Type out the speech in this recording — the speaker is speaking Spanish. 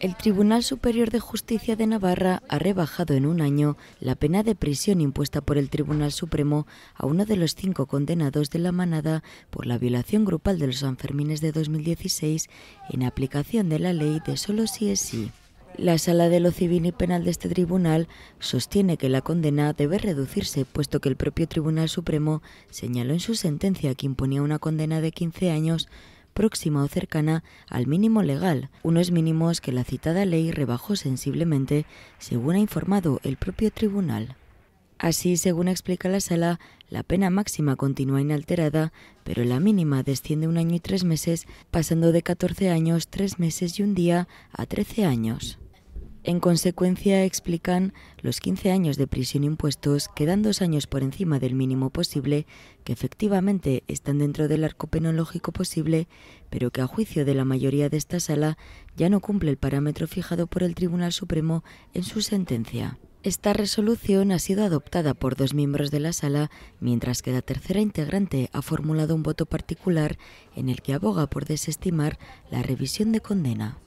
El Tribunal Superior de Justicia de Navarra ha rebajado en un año la pena de prisión impuesta por el Tribunal Supremo a uno de los cinco condenados de la manada por la violación grupal de los Sanfermines de 2016 en aplicación de la ley de solo si es sí. La sala de lo civil y penal de este tribunal sostiene que la condena debe reducirse, puesto que el propio Tribunal Supremo señaló en su sentencia que imponía una condena de 15 años próxima o cercana al mínimo legal, unos mínimos que la citada ley rebajó sensiblemente, según ha informado el propio tribunal. Así, según explica la sala, la pena máxima continúa inalterada, pero la mínima desciende un año y tres meses, pasando de 14 años, tres meses y un día a 13 años. En consecuencia, explican, los 15 años de prisión impuestos quedan dos años por encima del mínimo posible, que efectivamente están dentro del arco penológico posible, pero que a juicio de la mayoría de esta sala ya no cumple el parámetro fijado por el Tribunal Supremo en su sentencia. Esta resolución ha sido adoptada por dos miembros de la sala, mientras que la tercera integrante ha formulado un voto particular en el que aboga por desestimar la revisión de condena.